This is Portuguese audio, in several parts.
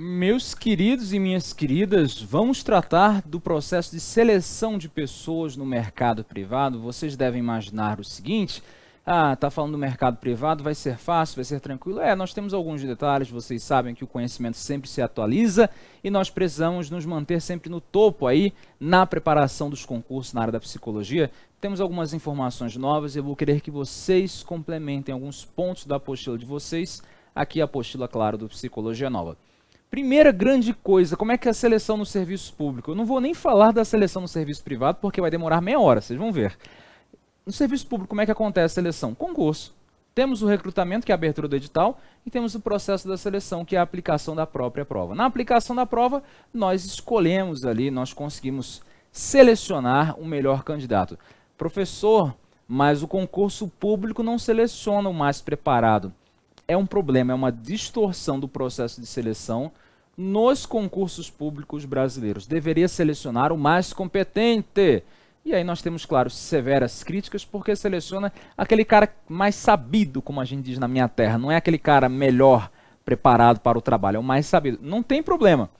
Meus queridos e minhas queridas, vamos tratar do processo de seleção de pessoas no mercado privado. Vocês devem imaginar o seguinte: ah, tá falando do mercado privado, vai ser fácil, vai ser tranquilo. É, nós temos alguns detalhes, vocês sabem que o conhecimento sempre se atualiza e nós precisamos nos manter sempre no topo aí na preparação dos concursos na área da psicologia. Temos algumas informações novas e eu vou querer que vocês complementem alguns pontos da apostila de vocês. Aqui a apostila, claro, do Psicologia Nova. Primeira grande coisa, como é que é a seleção no serviço público? Eu não vou nem falar da seleção no serviço privado, porque vai demorar meia hora, vocês vão ver. No serviço público, como é que acontece a seleção? Concurso. Temos o recrutamento, que é a abertura do edital, e temos o processo da seleção, que é a aplicação da própria prova. Na aplicação da prova, nós escolhemos ali, nós conseguimos selecionar o melhor candidato. Professor, mas o concurso público não seleciona o mais preparado é um problema, é uma distorção do processo de seleção nos concursos públicos brasileiros. Deveria selecionar o mais competente. E aí nós temos, claro, severas críticas, porque seleciona aquele cara mais sabido, como a gente diz na minha terra. Não é aquele cara melhor preparado para o trabalho, é o mais sabido. Não tem problema.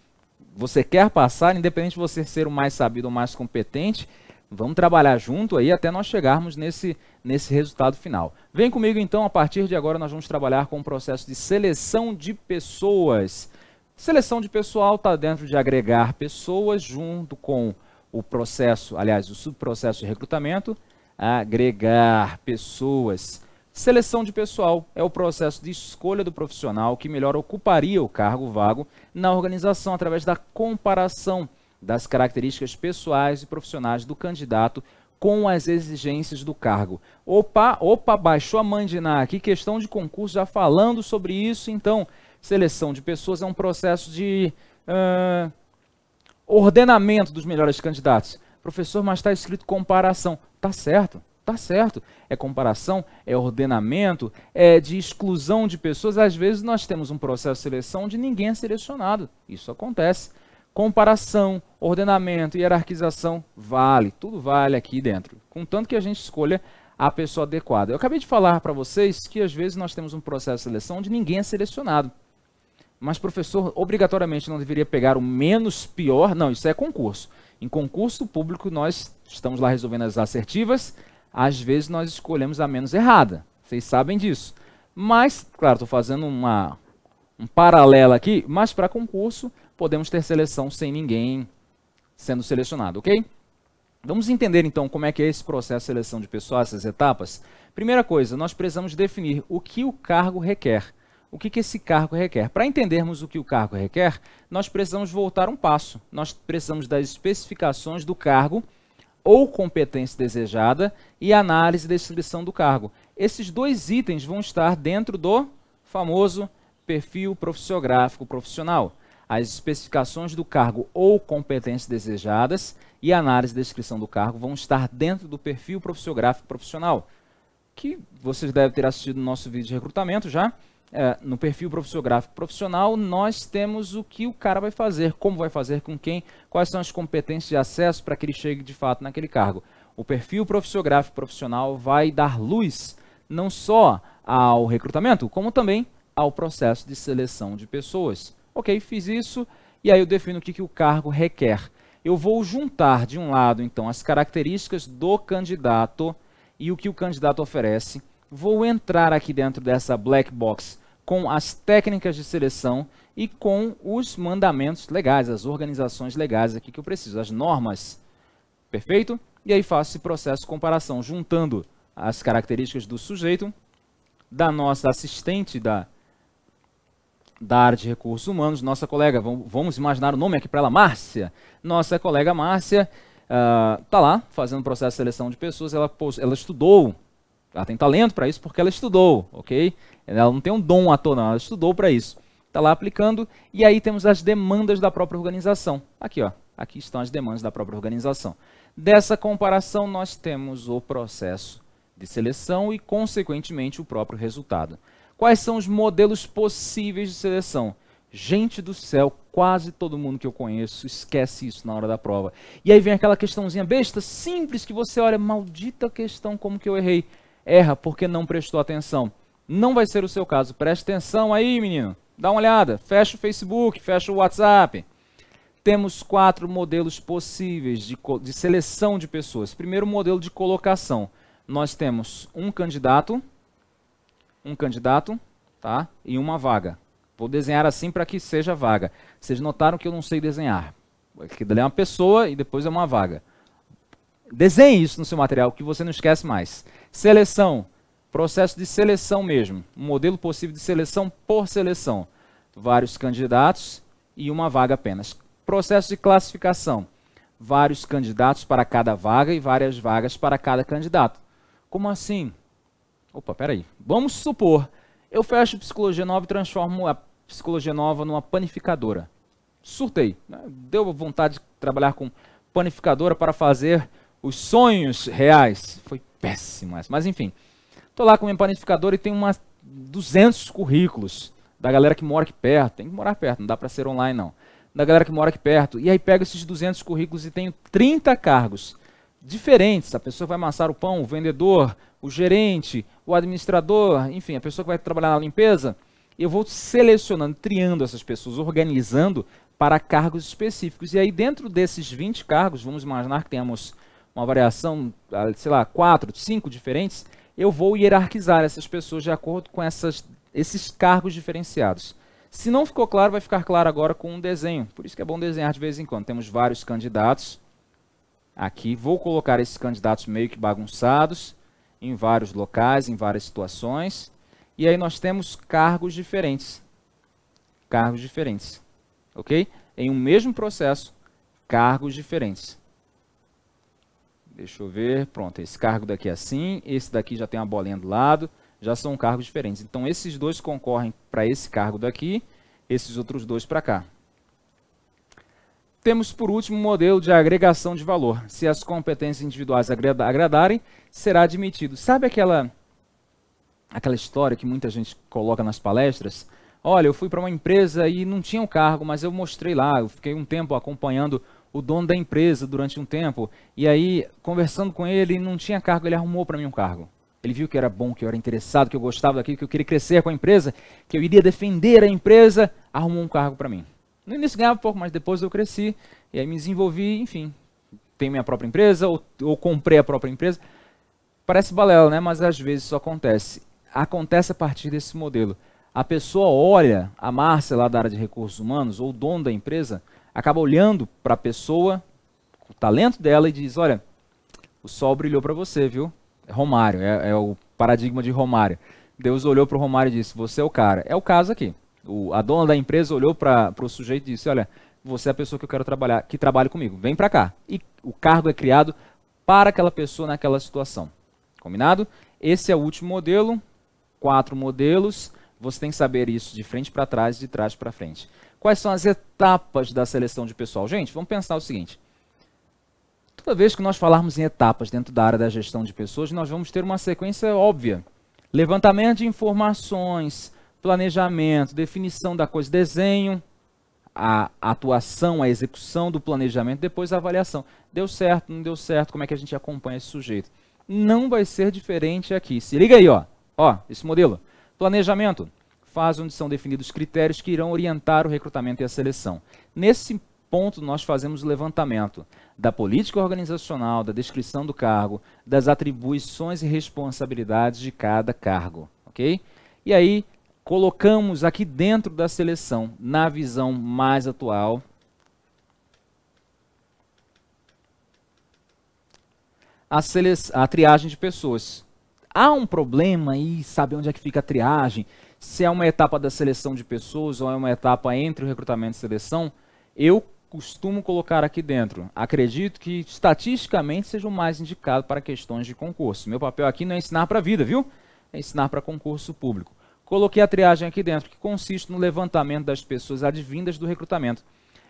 Você quer passar, independente de você ser o mais sabido ou mais competente, vamos trabalhar junto aí até nós chegarmos nesse, nesse resultado final. Vem comigo então, a partir de agora nós vamos trabalhar com o um processo de seleção de pessoas. Seleção de pessoal está dentro de agregar pessoas junto com o processo, aliás, o subprocesso de recrutamento, agregar pessoas. Seleção de pessoal é o processo de escolha do profissional que melhor ocuparia o cargo vago na organização através da comparação das características pessoais e profissionais do candidato com as exigências do cargo. Opa, opa, baixou a mandinar aqui, questão de concurso, já falando sobre isso, então, seleção de pessoas é um processo de uh, ordenamento dos melhores candidatos. Professor, mas está escrito comparação. Tá certo, tá certo. É comparação, é ordenamento, é de exclusão de pessoas. Às vezes nós temos um processo de seleção de ninguém é selecionado. Isso acontece. Comparação, ordenamento, hierarquização, vale. Tudo vale aqui dentro. Contanto que a gente escolha a pessoa adequada. Eu acabei de falar para vocês que às vezes nós temos um processo de seleção onde ninguém é selecionado. Mas professor obrigatoriamente não deveria pegar o menos pior? Não, isso é concurso. Em concurso público nós estamos lá resolvendo as assertivas, às vezes nós escolhemos a menos errada. Vocês sabem disso. Mas, claro, estou fazendo uma, um paralelo aqui, mas para concurso podemos ter seleção sem ninguém sendo selecionado, ok? Vamos entender então como é que é esse processo de seleção de pessoal, essas etapas. Primeira coisa, nós precisamos definir o que o cargo requer. O que, que esse cargo requer? Para entendermos o que o cargo requer, nós precisamos voltar um passo. Nós precisamos das especificações do cargo ou competência desejada e análise e descrição do cargo. Esses dois itens vão estar dentro do famoso perfil profissiográfico profissional as especificações do cargo ou competências desejadas e a análise e descrição do cargo vão estar dentro do perfil profissiográfico profissional, que vocês devem ter assistido no nosso vídeo de recrutamento já. É, no perfil profissiográfico profissional, nós temos o que o cara vai fazer, como vai fazer, com quem, quais são as competências de acesso para que ele chegue de fato naquele cargo. O perfil profissiográfico profissional vai dar luz não só ao recrutamento, como também ao processo de seleção de pessoas. Ok, fiz isso, e aí eu defino o que, que o cargo requer. Eu vou juntar, de um lado, então, as características do candidato e o que o candidato oferece. Vou entrar aqui dentro dessa black box com as técnicas de seleção e com os mandamentos legais, as organizações legais aqui que eu preciso, as normas. Perfeito? E aí faço esse processo de comparação, juntando as características do sujeito, da nossa assistente da, da área de recursos humanos, nossa colega, vamos imaginar o nome aqui para ela, Márcia. Nossa colega Márcia está ah, uh, lá fazendo o processo de seleção de pessoas, ela, ela estudou, ela tem talento para isso porque ela estudou, ok? Ela não tem um dom à toa, ela estudou para isso. Está lá aplicando, e aí temos as demandas da própria organização. Aqui, ó, aqui estão as demandas da própria organização. Dessa comparação, nós temos o processo de seleção e, consequentemente, o próprio resultado. Quais são os modelos possíveis de seleção? Gente do céu, quase todo mundo que eu conheço esquece isso na hora da prova. E aí vem aquela questãozinha besta, simples, que você olha, maldita questão, como que eu errei? Erra porque não prestou atenção. Não vai ser o seu caso. Preste atenção aí, menino. Dá uma olhada. Fecha o Facebook, fecha o WhatsApp. Temos quatro modelos possíveis de, de seleção de pessoas. Primeiro modelo de colocação. Nós temos um candidato, um candidato tá? e uma vaga. Vou desenhar assim para que seja vaga. Vocês notaram que eu não sei desenhar. Que dali é uma pessoa e depois é uma vaga. Desenhe isso no seu material, que você não esquece mais. Seleção. Processo de seleção mesmo. Um modelo possível de seleção por seleção. Vários candidatos e uma vaga apenas. Processo de classificação. Vários candidatos para cada vaga e várias vagas para cada candidato. Como assim? Opa, peraí. Vamos supor, eu fecho psicologia nova e transformo a psicologia nova numa panificadora. Surtei. Né? Deu vontade de trabalhar com panificadora para fazer os sonhos reais. Foi péssimo Mas enfim, Estou lá com minha panificadora e tem umas 200 currículos da galera que mora aqui perto. Tem que morar perto, não dá para ser online não. Da galera que mora aqui perto. E aí pego esses 200 currículos e tenho 30 cargos diferentes. Tá? A pessoa que vai amassar o pão, o vendedor, o gerente, o administrador, enfim, a pessoa que vai trabalhar na limpeza. Eu vou selecionando, triando essas pessoas, organizando para cargos específicos. E aí, dentro desses 20 cargos, vamos imaginar que temos uma variação, ah, sei lá, 4, 5 diferentes. Eu vou hierarquizar essas pessoas de acordo com essas, esses cargos diferenciados. Se não ficou claro, vai ficar claro agora com um desenho. Por isso que é bom desenhar de vez em quando. Temos vários candidatos aqui. Vou colocar esses candidatos meio que bagunçados em vários locais, em várias situações. E aí nós temos cargos diferentes. Cargos diferentes. Ok? Em um mesmo processo, cargos diferentes. Deixa eu ver. Pronto, esse cargo daqui é assim, esse daqui já tem uma bolinha do lado, já são cargos diferentes. Então, esses dois concorrem para esse cargo daqui, esses outros dois para cá. Temos por último o um modelo de agregação de valor. Se as competências individuais agradarem, será admitido. Sabe aquela aquela história que muita gente coloca nas palestras? Olha, eu fui para uma empresa e não tinha um cargo, mas eu mostrei lá, eu fiquei um tempo acompanhando o dono da empresa durante um tempo, e aí conversando com ele, não tinha cargo, ele arrumou para mim um cargo. Ele viu que era bom, que eu era interessado, que eu gostava daquilo, que eu queria crescer com a empresa, que eu iria defender a empresa, arrumou um cargo para mim. No início ganhava pouco, mas depois eu cresci e aí me desenvolvi, enfim. Tenho minha própria empresa ou, ou comprei a própria empresa. Parece balela, né? Mas às vezes isso acontece. Acontece a partir desse modelo. A pessoa olha, a Márcia lá da área de recursos humanos ou o dono da empresa, acaba olhando para a pessoa, o talento dela e diz: Olha, o sol brilhou para você, viu? É Romário, é, é o paradigma de Romário. Deus olhou para o Romário e disse: Você é o cara. É o caso aqui. O, a dona da empresa olhou para o sujeito e disse: Olha, você é a pessoa que eu quero trabalhar, que trabalhe comigo, vem para cá. E o cargo é criado para aquela pessoa naquela situação. Combinado? Esse é o último modelo, quatro modelos. Você tem que saber isso de frente para trás, de trás para frente. Quais são as etapas da seleção de pessoal? Gente, vamos pensar o seguinte. Toda vez que nós falarmos em etapas dentro da área da gestão de pessoas, nós vamos ter uma sequência óbvia. Levantamento de informações, planejamento, definição da coisa, desenho, a atuação, a execução do planejamento, depois a avaliação. Deu certo, não deu certo, como é que a gente acompanha esse sujeito? Não vai ser diferente aqui. Se liga aí, ó. Ó, esse modelo. Planejamento, fase onde são definidos critérios que irão orientar o recrutamento e a seleção. Nesse ponto, nós fazemos o levantamento da política organizacional, da descrição do cargo, das atribuições e responsabilidades de cada cargo, ok? E aí, colocamos aqui dentro da seleção, na visão mais atual, a, a triagem de pessoas. Há um problema e saber onde é que fica a triagem, se é uma etapa da seleção de pessoas ou é uma etapa entre o recrutamento e seleção, eu costumo colocar aqui dentro. Acredito que estatisticamente seja o mais indicado para questões de concurso. Meu papel aqui não é ensinar para a vida, viu? É ensinar para concurso público. Coloquei a triagem aqui dentro, que consiste no levantamento das pessoas advindas do recrutamento.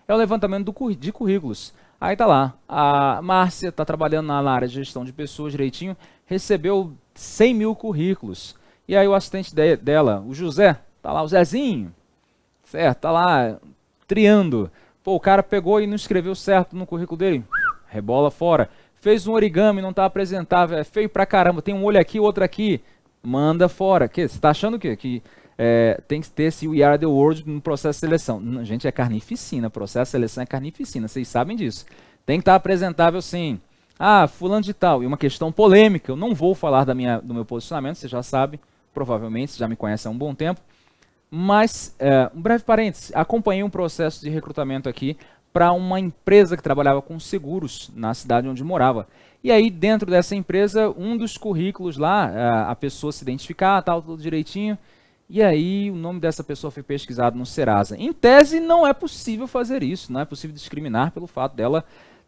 É o levantamento do, de currículos. Aí tá lá, a Márcia está trabalhando na área de gestão de pessoas direitinho, recebeu 100 mil currículos. E aí o assistente de, dela, o José, tá lá, o Zezinho, certo, tá lá triando. Pô, o cara pegou e não escreveu certo no currículo dele, rebola fora. Fez um origami, não tá apresentável, é feio pra caramba, tem um olho aqui, outro aqui, manda fora. Que, você está achando o quê? Que é, tem que ter esse We Are the World no processo de seleção. Não, gente, é carnificina. Processo de seleção é carnificina. Vocês sabem disso. Tem que estar tá apresentável sim. Ah, fulano de tal. E uma questão polêmica. Eu não vou falar da minha, do meu posicionamento, você já sabe. Provavelmente, você já me conhece há um bom tempo. Mas, é, um breve parênteses. Acompanhei um processo de recrutamento aqui para uma empresa que trabalhava com seguros na cidade onde morava. E aí, dentro dessa empresa, um dos currículos lá, a pessoa se identificar, tal, tudo direitinho. E aí, o nome dessa pessoa foi pesquisado no Serasa. Em tese, não é possível fazer isso, não é possível discriminar pelo fato dela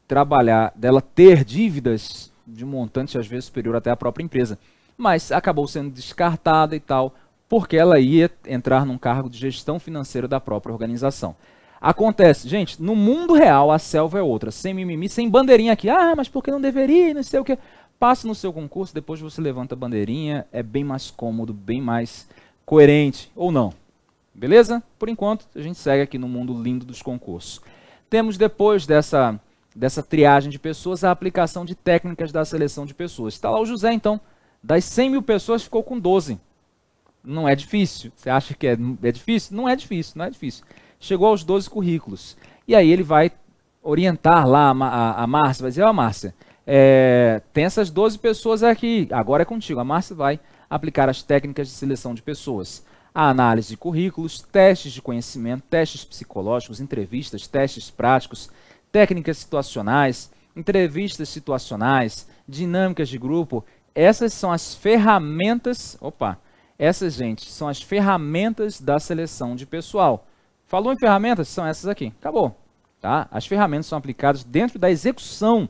trabalhar, dela ter dívidas de um montante às vezes superior até a própria empresa. Mas acabou sendo descartada e tal, porque ela ia entrar num cargo de gestão financeira da própria organização. Acontece, gente, no mundo real a selva é outra, sem mimimi, sem bandeirinha aqui. Ah, mas por que não deveria, não sei o que Passa no seu concurso, depois você levanta a bandeirinha, é bem mais cômodo, bem mais coerente, ou não. Beleza? Por enquanto, a gente segue aqui no mundo lindo dos concursos. Temos depois dessa, dessa triagem de pessoas a aplicação de técnicas da seleção de pessoas. Está lá o José, então. Das 100 mil pessoas, ficou com 12 não é difícil. Você acha que é, é difícil? Não é difícil, não é difícil chegou aos 12 currículos. E aí ele vai orientar lá a, a, a Márcia, vai dizer, ó oh, Márcia, é, tem essas 12 pessoas aqui, agora é contigo. A Márcia vai aplicar as técnicas de seleção de pessoas. A análise de currículos, testes de conhecimento, testes psicológicos, entrevistas, testes práticos, técnicas situacionais, entrevistas situacionais, dinâmicas de grupo. Essas são as ferramentas, opa, essas, gente, são as ferramentas da seleção de pessoal. Falou em ferramentas? São essas aqui. Acabou. Tá? As ferramentas são aplicadas dentro da execução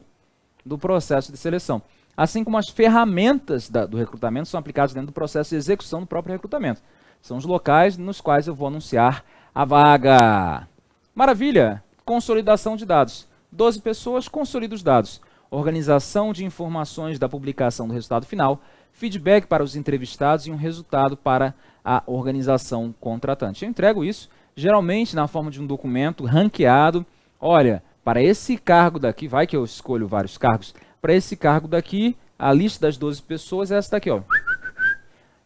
do processo de seleção. Assim como as ferramentas da, do recrutamento são aplicadas dentro do processo de execução do próprio recrutamento. São os locais nos quais eu vou anunciar a vaga. Maravilha! Consolidação de dados. 12 pessoas, consolida os dados. Organização de informações da publicação do resultado final. Feedback para os entrevistados e um resultado para a organização contratante. Eu entrego isso geralmente na forma de um documento ranqueado. Olha, para esse cargo daqui, vai que eu escolho vários cargos, para esse cargo daqui, a lista das 12 pessoas é essa daqui, ó.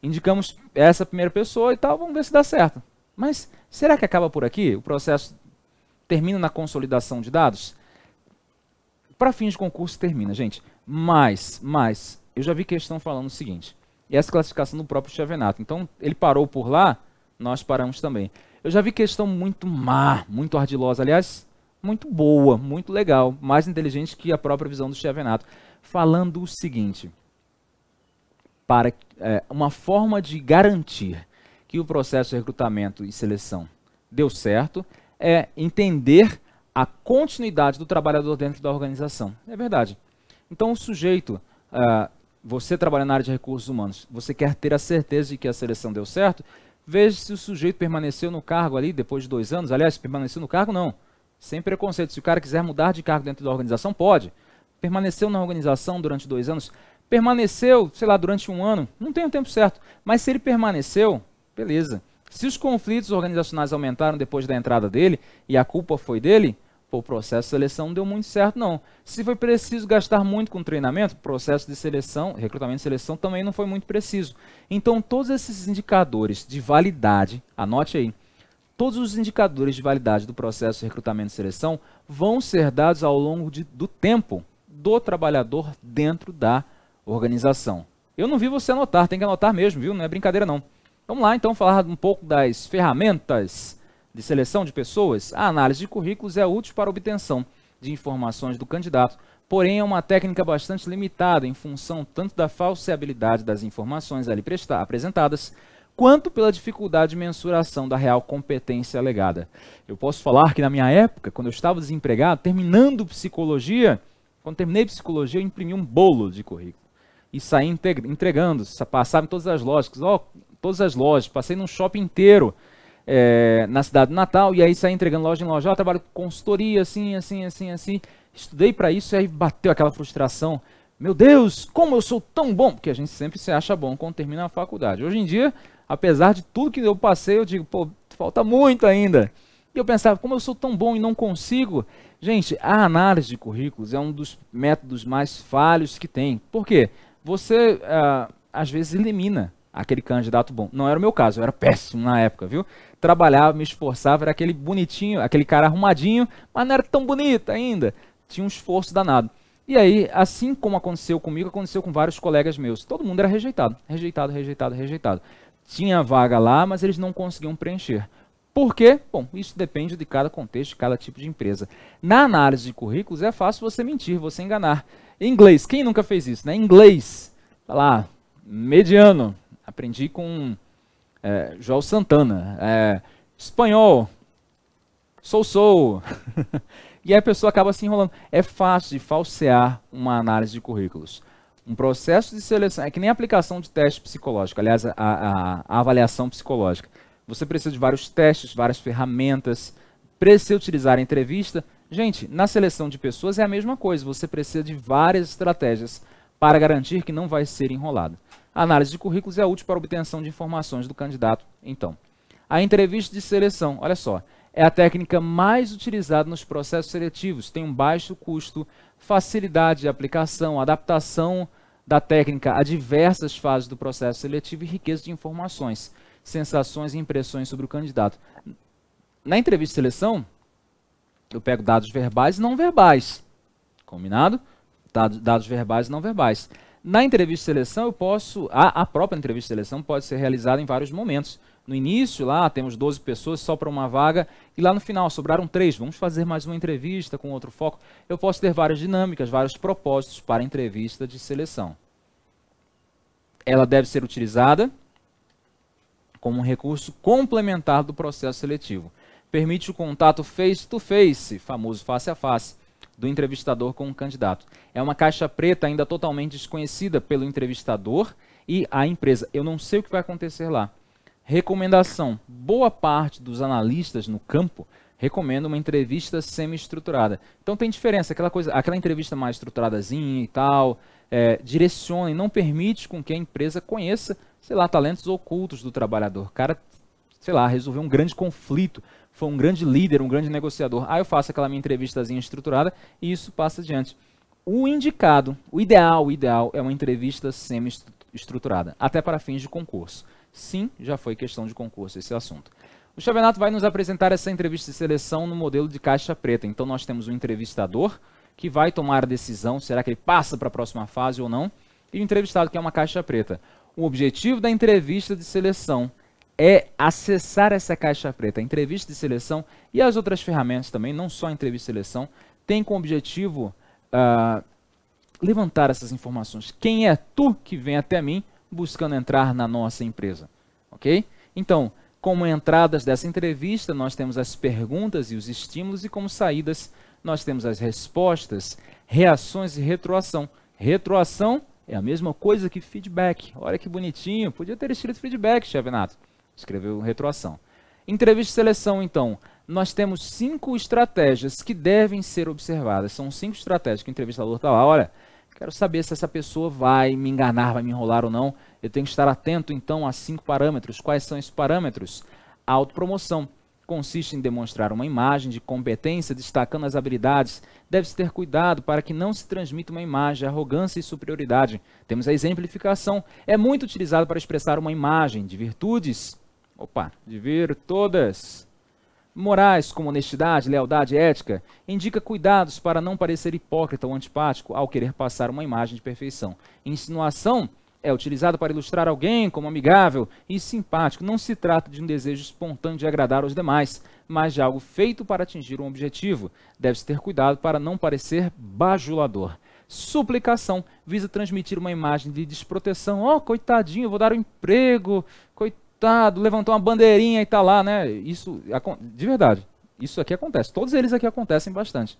Indicamos essa primeira pessoa e tal, vamos ver se dá certo. Mas será que acaba por aqui? O processo termina na consolidação de dados? Para fins de concurso termina, gente. Mas, mas, eu já vi questão falando o seguinte, e essa classificação do próprio Chevenato. Então, ele parou por lá, nós paramos também. Eu já vi questão muito má, muito ardilosa, aliás, muito boa, muito legal, mais inteligente que a própria visão do Chevenato, falando o seguinte: para é, uma forma de garantir que o processo de recrutamento e seleção deu certo é entender a continuidade do trabalhador dentro da organização. É verdade. Então, o sujeito, uh, você trabalha na área de recursos humanos, você quer ter a certeza de que a seleção deu certo, Veja se o sujeito permaneceu no cargo ali depois de dois anos. Aliás, permaneceu no cargo, não. Sem preconceito. Se o cara quiser mudar de cargo dentro da organização, pode. Permaneceu na organização durante dois anos. Permaneceu, sei lá, durante um ano. Não tem o um tempo certo. Mas se ele permaneceu, beleza. Se os conflitos organizacionais aumentaram depois da entrada dele e a culpa foi dele, o processo de seleção não deu muito certo, não. Se foi preciso gastar muito com treinamento, processo de seleção, recrutamento e seleção também não foi muito preciso. Então, todos esses indicadores de validade, anote aí, todos os indicadores de validade do processo de recrutamento e seleção vão ser dados ao longo de, do tempo do trabalhador dentro da organização. Eu não vi você anotar, tem que anotar mesmo, viu? Não é brincadeira, não. Vamos lá, então, falar um pouco das ferramentas de seleção de pessoas, a análise de currículos é útil para a obtenção de informações do candidato, porém é uma técnica bastante limitada em função tanto da falseabilidade das informações ali apresentadas, quanto pela dificuldade de mensuração da real competência alegada. Eu posso falar que na minha época, quando eu estava desempregado, terminando psicologia, quando terminei psicologia, eu imprimi um bolo de currículo e saí entregando, passava em todas as lojas, ó, todas as lojas, passei num shopping inteiro é, na cidade do Natal, e aí saí entregando loja em loja. Eu ah, trabalho com consultoria, assim, assim, assim, assim. Estudei para isso, e aí bateu aquela frustração. Meu Deus, como eu sou tão bom! Porque a gente sempre se acha bom quando termina a faculdade. Hoje em dia, apesar de tudo que eu passei, eu digo, pô, falta muito ainda. E eu pensava, como eu sou tão bom e não consigo. Gente, a análise de currículos é um dos métodos mais falhos que tem. Por quê? Você, ah, às vezes, elimina aquele candidato bom. Não era o meu caso, eu era péssimo na época, viu? Trabalhava, me esforçava, era aquele bonitinho, aquele cara arrumadinho, mas não era tão bonito ainda. Tinha um esforço danado. E aí, assim como aconteceu comigo, aconteceu com vários colegas meus. Todo mundo era rejeitado, rejeitado, rejeitado, rejeitado. Tinha vaga lá, mas eles não conseguiam preencher. Por quê? Bom, isso depende de cada contexto, de cada tipo de empresa. Na análise de currículos é fácil você mentir, você enganar. Em inglês, quem nunca fez isso, né? Em inglês, tá lá, mediano, Aprendi com é, João Santana. É, espanhol, sou sou. e aí a pessoa acaba se enrolando. É fácil de falsear uma análise de currículos. Um processo de seleção, é que nem a aplicação de teste psicológico, aliás, a, a, a avaliação psicológica. Você precisa de vários testes, várias ferramentas, precisa utilizar a entrevista. Gente, na seleção de pessoas é a mesma coisa, você precisa de várias estratégias para garantir que não vai ser enrolado análise de currículos é útil para obtenção de informações do candidato, então. A entrevista de seleção, olha só, é a técnica mais utilizada nos processos seletivos, tem um baixo custo, facilidade de aplicação, adaptação da técnica a diversas fases do processo seletivo e riqueza de informações, sensações e impressões sobre o candidato. Na entrevista de seleção, eu pego dados verbais e não verbais. Combinado? dados verbais e não verbais. Na entrevista de seleção, eu posso. A, a, própria entrevista de seleção pode ser realizada em vários momentos. No início, lá temos 12 pessoas só para uma vaga, e lá no final sobraram três. Vamos fazer mais uma entrevista com outro foco. Eu posso ter várias dinâmicas, vários propósitos para a entrevista de seleção. Ela deve ser utilizada como um recurso complementar do processo seletivo. Permite o contato face-to-face, -face, famoso face a face do entrevistador com o candidato. É uma caixa preta ainda totalmente desconhecida pelo entrevistador e a empresa. Eu não sei o que vai acontecer lá. Recomendação: boa parte dos analistas no campo recomenda uma entrevista semi-estruturada. Então tem diferença, aquela coisa, aquela entrevista mais estruturadazinha e tal, é, direciona e não permite com que a empresa conheça, sei lá, talentos ocultos do trabalhador. O cara, sei lá, resolveu um grande conflito, foi um grande líder, um grande negociador. Aí eu faço aquela minha entrevistazinha estruturada e isso passa adiante. O indicado, o ideal, o ideal é uma entrevista semi-estruturada, até para fins de concurso. Sim, já foi questão de concurso esse assunto. O Chavenato vai nos apresentar essa entrevista de seleção no modelo de caixa preta. Então nós temos o um entrevistador que vai tomar a decisão, será que ele passa para a próxima fase ou não, e o entrevistado que é uma caixa preta. O objetivo da entrevista de seleção é acessar essa caixa preta, entrevista de seleção e as outras ferramentas também, não só entrevista de seleção, tem como objetivo uh, levantar essas informações. Quem é tu que vem até mim buscando entrar na nossa empresa? Ok? Então, como entradas dessa entrevista, nós temos as perguntas e os estímulos, e como saídas, nós temos as respostas, reações e retroação. Retroação é a mesma coisa que feedback. Olha que bonitinho. Podia ter escrito feedback, Chevenato. Escreveu retroação. Entrevista e seleção, então. Nós temos cinco estratégias que devem ser observadas. São cinco estratégias que o entrevistador está lá. Olha, quero saber se essa pessoa vai me enganar, vai me enrolar ou não. Eu tenho que estar atento, então, a cinco parâmetros. Quais são esses parâmetros? A autopromoção consiste em demonstrar uma imagem de competência destacando as habilidades. Deve-se ter cuidado para que não se transmita uma imagem de arrogância e superioridade. Temos a exemplificação. É muito utilizado para expressar uma imagem de virtudes opa, de ver todas. Morais, como honestidade, lealdade, ética, indica cuidados para não parecer hipócrita ou antipático ao querer passar uma imagem de perfeição. Insinuação é utilizado para ilustrar alguém como amigável e simpático. Não se trata de um desejo espontâneo de agradar aos demais, mas de algo feito para atingir um objetivo. Deve-se ter cuidado para não parecer bajulador. Suplicação visa transmitir uma imagem de desproteção. Oh, coitadinho, vou dar um emprego. Coitadinho lutado, tá, levantou uma bandeirinha e tá lá, né? Isso, de verdade, isso aqui acontece. Todos eles aqui acontecem bastante.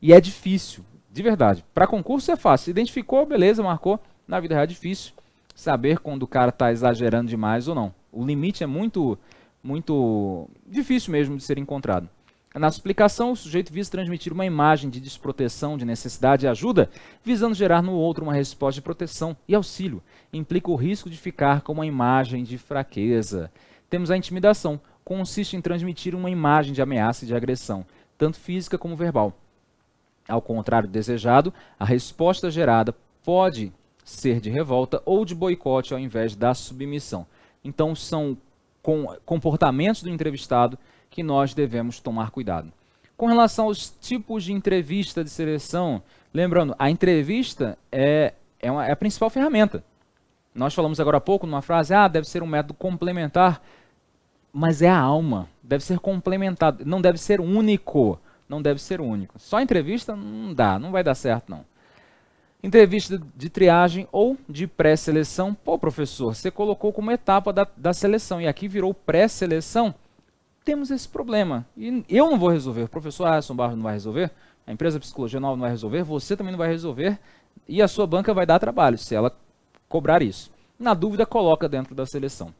E é difícil, de verdade. Para concurso é fácil. Identificou, beleza, marcou. Na vida real é difícil saber quando o cara tá exagerando demais ou não. O limite é muito, muito difícil mesmo de ser encontrado. Na explicação, o sujeito visa transmitir uma imagem de desproteção, de necessidade e ajuda, visando gerar no outro uma resposta de proteção e auxílio. Implica o risco de ficar com uma imagem de fraqueza. Temos a intimidação, consiste em transmitir uma imagem de ameaça e de agressão, tanto física como verbal. Ao contrário do desejado, a resposta gerada pode ser de revolta ou de boicote ao invés da submissão. Então são com comportamentos do entrevistado que nós devemos tomar cuidado. Com relação aos tipos de entrevista de seleção, lembrando, a entrevista é, é, uma, é a principal ferramenta. Nós falamos agora há pouco numa frase, ah, deve ser um método complementar, mas é a alma, deve ser complementado, não deve ser único, não deve ser único. Só entrevista não dá, não vai dar certo não. Entrevista de triagem ou de pré-seleção. Pô, professor, você colocou como etapa da, da seleção e aqui virou pré-seleção. Temos esse problema. E eu não vou resolver. O professor Alisson Barros não vai resolver. A empresa Psicologia Nova não vai resolver. Você também não vai resolver. E a sua banca vai dar trabalho se ela cobrar isso. Na dúvida, coloca dentro da seleção.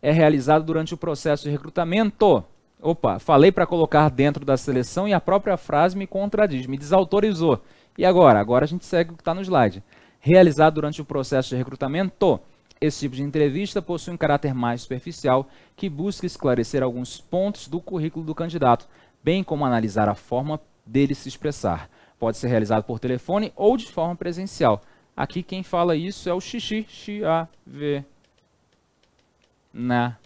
É realizado durante o processo de recrutamento. Opa, falei para colocar dentro da seleção e a própria frase me contradiz, me desautorizou. E agora? Agora a gente segue o que está no slide. Realizado durante o processo de recrutamento, esse tipo de entrevista possui um caráter mais superficial que busca esclarecer alguns pontos do currículo do candidato, bem como analisar a forma dele se expressar. Pode ser realizado por telefone ou de forma presencial. Aqui quem fala isso é o xixi, x-a-v, na,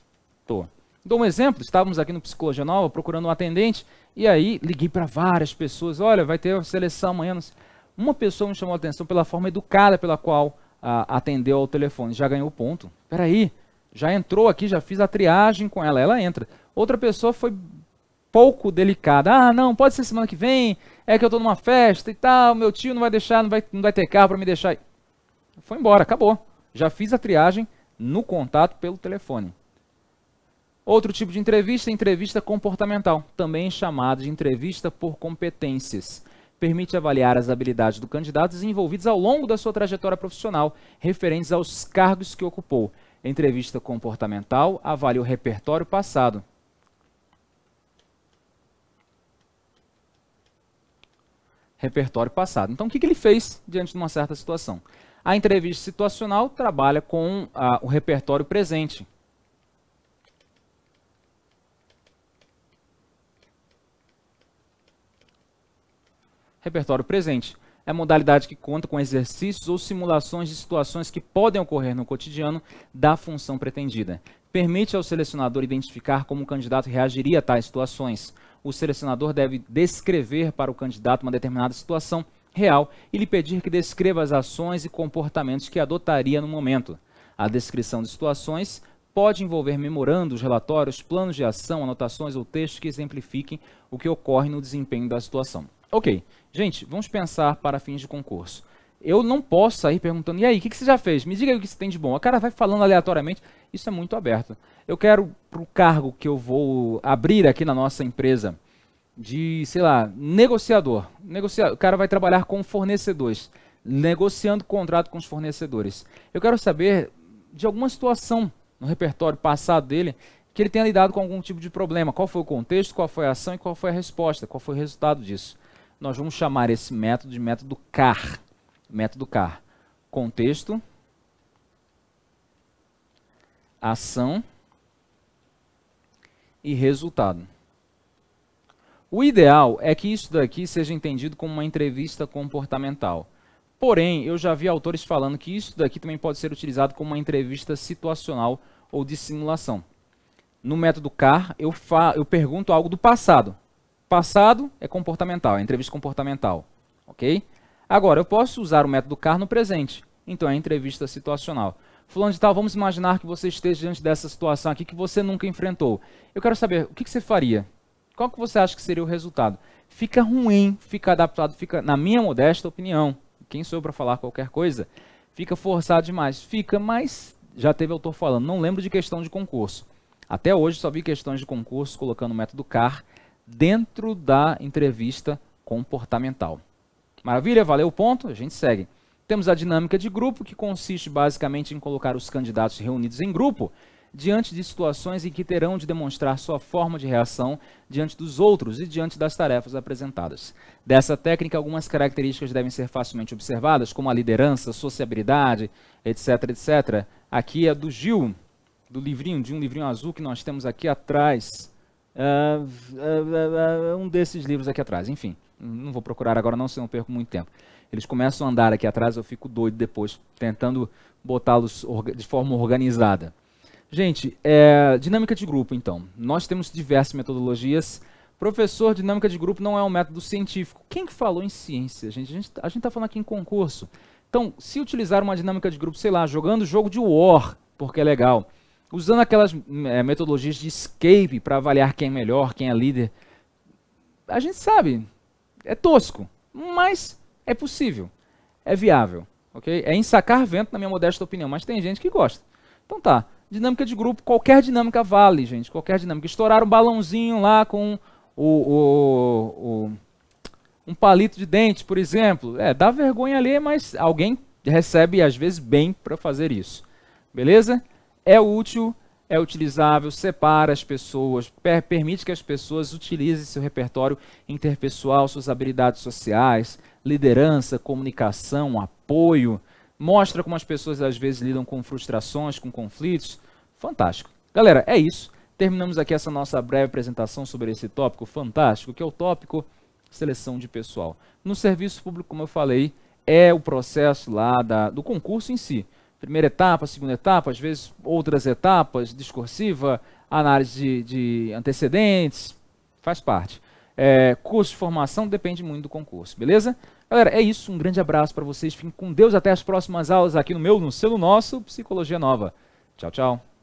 to. Dou um exemplo, estávamos aqui no Psicologia Nova procurando um atendente e aí liguei para várias pessoas, olha, vai ter seleção amanhã. Não sei. Uma pessoa me chamou a atenção pela forma educada pela qual atendeu ao telefone, já ganhou ponto. Peraí, já entrou aqui, já fiz a triagem com ela, ela entra. Outra pessoa foi pouco delicada. Ah, não, pode ser semana que vem, é que eu estou numa festa e tal, meu tio não vai deixar, não vai, não vai ter carro para me deixar. Foi embora, acabou. Já fiz a triagem no contato pelo telefone. Outro tipo de entrevista é entrevista comportamental, também chamada de entrevista por competências. Permite avaliar as habilidades do candidato desenvolvidas ao longo da sua trajetória profissional, referentes aos cargos que ocupou. Entrevista comportamental avalia o repertório passado. Repertório passado. Então, o que, ele fez diante de uma certa situação? A entrevista situacional trabalha com ah, o repertório presente repertório presente. É modalidade que conta com exercícios ou simulações de situações que podem ocorrer no cotidiano da função pretendida. Permite ao selecionador identificar como o candidato reagiria a tais situações. O selecionador deve descrever para o candidato uma determinada situação real e lhe pedir que descreva as ações e comportamentos que adotaria no momento. A descrição de situações pode envolver memorandos, relatórios, planos de ação, anotações ou textos que exemplifiquem o que ocorre no desempenho da situação. Ok, gente, vamos pensar para fins de concurso. Eu não posso sair perguntando, e aí, o que, que, você já fez? Me diga aí o que você tem de bom. O cara vai falando aleatoriamente, isso é muito aberto. Eu quero, para o cargo que eu vou abrir aqui na nossa empresa, de, sei lá, negociador. Negocia o cara vai trabalhar com fornecedores, negociando contrato com os fornecedores. Eu quero saber de alguma situação no repertório passado dele, que ele tenha lidado com algum tipo de problema. Qual foi o contexto, qual foi a ação e qual foi a resposta, qual foi o resultado disso. Nós vamos chamar esse método de método CAR. Método CAR. Contexto, ação e resultado. O ideal é que isso daqui seja entendido como uma entrevista comportamental. Porém, eu já vi autores falando que isso daqui também pode ser utilizado como uma entrevista situacional ou de simulação. No método CAR, eu, eu pergunto algo do passado. Passado é comportamental, é entrevista comportamental. Ok? Agora, eu posso usar o método CAR no presente. Então, é entrevista situacional. Fulano de tal, vamos imaginar que você esteja diante dessa situação aqui que você nunca enfrentou. Eu quero saber, o que, que você faria? Qual que você acha que seria o resultado? Fica ruim, fica adaptado, fica, na minha modesta opinião, quem sou eu para falar qualquer coisa? Fica forçado demais. Fica, mas já teve autor falando, não lembro de questão de concurso. Até hoje só vi questões de concurso colocando o método CAR dentro da entrevista comportamental. Maravilha, valeu o ponto, a gente segue. Temos a dinâmica de grupo, que consiste basicamente em colocar os candidatos reunidos em grupo diante de situações em que terão de demonstrar sua forma de reação diante dos outros e diante das tarefas apresentadas. Dessa técnica, algumas características devem ser facilmente observadas, como a liderança, sociabilidade, etc, etc. Aqui é do Gil, do livrinho, de um livrinho azul que nós temos aqui atrás. Uh, uh, uh, um desses livros aqui atrás, enfim. Não vou procurar agora não, senão perco muito tempo. Eles começam a andar aqui atrás, eu fico doido depois, tentando botá-los de forma organizada. Gente, é, dinâmica de grupo, então. Nós temos diversas metodologias. Professor, dinâmica de grupo não é um método científico. Quem que falou em ciência, gente? A gente está tá falando aqui em concurso. Então, se utilizar uma dinâmica de grupo, sei lá, jogando jogo de war, porque é legal, usando aquelas é, metodologias de escape para avaliar quem é melhor, quem é líder, a gente sabe, é tosco, mas é possível, é viável, ok? É ensacar vento, na minha modesta opinião, mas tem gente que gosta. Então tá, Dinâmica de grupo, qualquer dinâmica vale, gente. Qualquer dinâmica. Estourar um balãozinho lá com o, o, o, um palito de dente, por exemplo. É, dá vergonha ali, mas alguém recebe, às vezes, bem para fazer isso. Beleza? É útil, é utilizável, separa as pessoas, per permite que as pessoas utilizem seu repertório interpessoal, suas habilidades sociais, liderança, comunicação, apoio mostra como as pessoas às vezes lidam com frustrações, com conflitos. Fantástico. Galera, é isso. Terminamos aqui essa nossa breve apresentação sobre esse tópico fantástico, que é o tópico seleção de pessoal. No serviço público, como eu falei, é o processo lá da, do concurso em si. Primeira etapa, segunda etapa, às vezes outras etapas, discursiva, análise de, de antecedentes, faz parte. É, curso de formação depende muito do concurso, beleza? Galera, é isso. Um grande abraço para vocês. Fiquem com Deus. Até as próximas aulas aqui no meu, no seu, no nosso Psicologia Nova. Tchau, tchau.